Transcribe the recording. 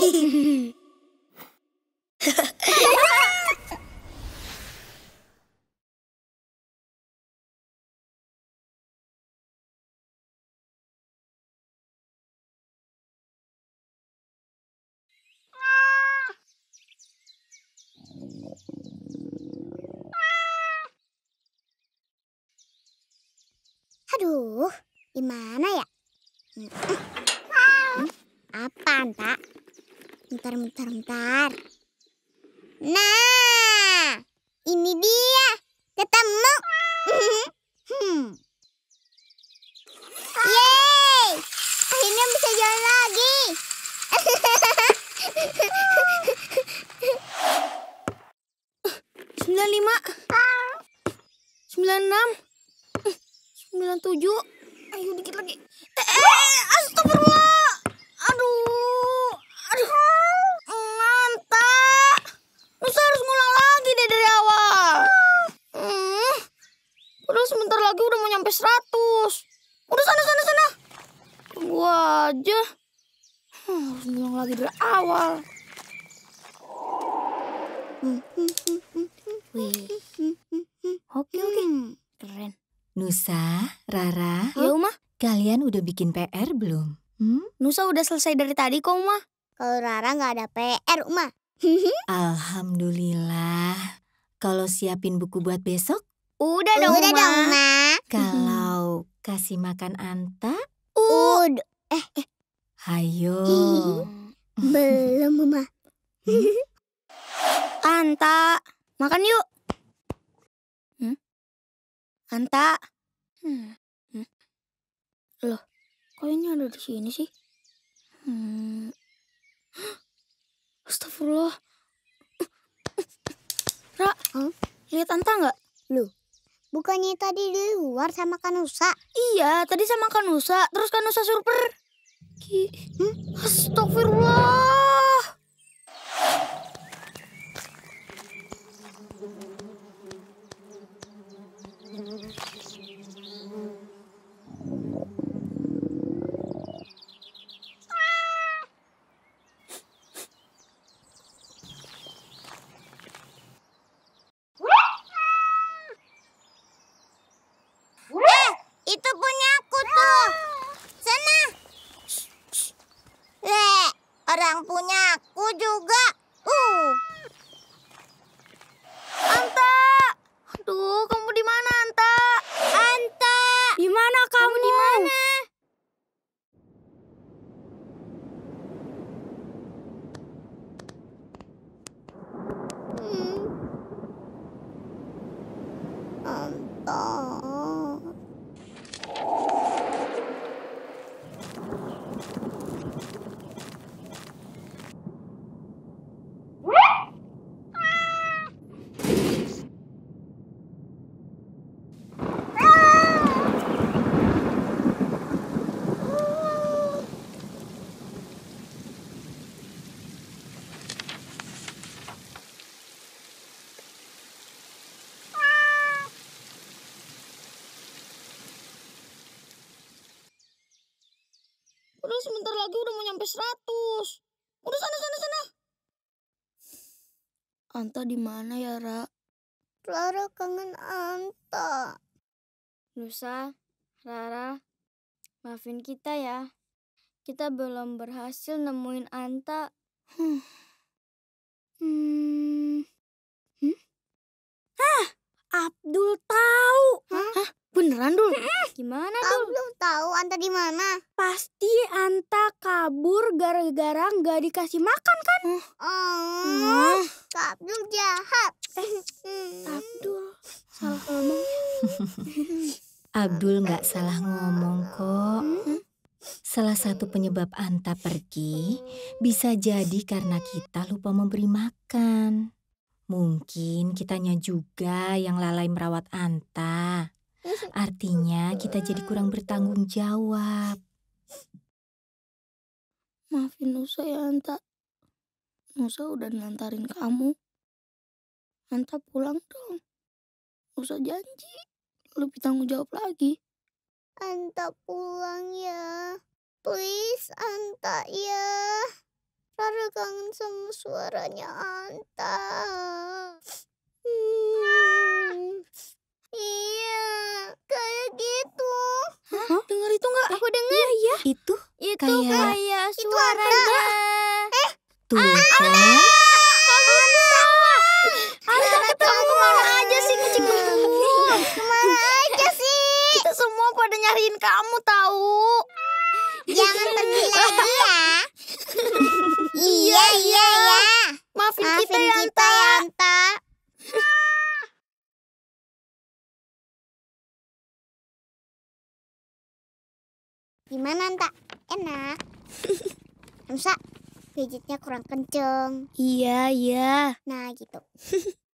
Aduh, gimana ya? Hmm. hmm. hmm apaan, Pak? Bentar, bentar, bentar. Nah, ini dia. Ketemu. hmm. Yeay! Akhirnya bisa jalan lagi. Sembilan lima, sembilan enam, sembilan tujuh. Ayo dikit lagi. Eh, eh, eh astagfirullah. aja. Hmm, harus lagi dari awal. Wih. Oke, oke. Hmm. Keren. Nusa, Rara. Ya, Uma. Kalian udah bikin PR belum? Hmm? Nusa udah selesai dari tadi kok, Uma. Kalau Rara nggak ada PR, Uma. Alhamdulillah. Kalau siapin buku buat besok? Udah dong, udah Uma. Dong, Uma. Kalau kasih makan Anta? Eh, eh. Hayo. Hmm. Belum, Mama. Hmm? Anta, makan yuk. Hmm? Anta. Hmm. Hmm. Loh, kok ini ada di sini sih? Hmm. Astagfirullah. Ra, hmm? lihat Anta nggak? Loh, bukannya tadi di luar sama Kanusa? Iya, tadi sama Kanusa, terus Kanusa surper. Ki, hmm? Astagfirullah. yang punya aku juga. sebentar lagi udah mau nyampe 100. Udah sana sana sana. Anta di mana ya, Ra? Rara kangen Anta. Nusa, Rara, maafin kita ya. Kita belum berhasil nemuin Anta. Hmm. Hmm. Hmm? Hah, Abdul tahu. Hah? Hah? Beneran dul? Gimana dul? belum tahu Anta di mana? Pasti Anta kabur gara-gara nggak dikasih makan kan? Oh, hmm. Oh, Kak Abdul jahat. Eh, hmm. Abdul salah ngomong. Ya? Hmm. Abdul nggak salah ngomong kok. Hmm? Salah satu penyebab Anta pergi bisa jadi karena kita lupa memberi makan. Mungkin kitanya juga yang lalai merawat Anta. Artinya kita jadi kurang bertanggung jawab. Maafin Nusa ya Anta. Nusa udah nantarin kamu. Anta pulang dong. Nusa janji lebih tanggung jawab lagi. Anta pulang ya. Please Anta ya. Rara kangen sama suaranya Anta. itu kayak, kayak suaranya. Eh, tuh ah, kan? Ada ketemu kemana aja sih kucing Kemana aja sih? Kita semua pada nyariin kamu tahu. Jangan pergi lagi ya. iya iya ya. Maafin, Maafin kita, ya, kita ya, Anta. Gimana, Anta? enak Hamsa pijitnya kurang kenceng iya iya nah gitu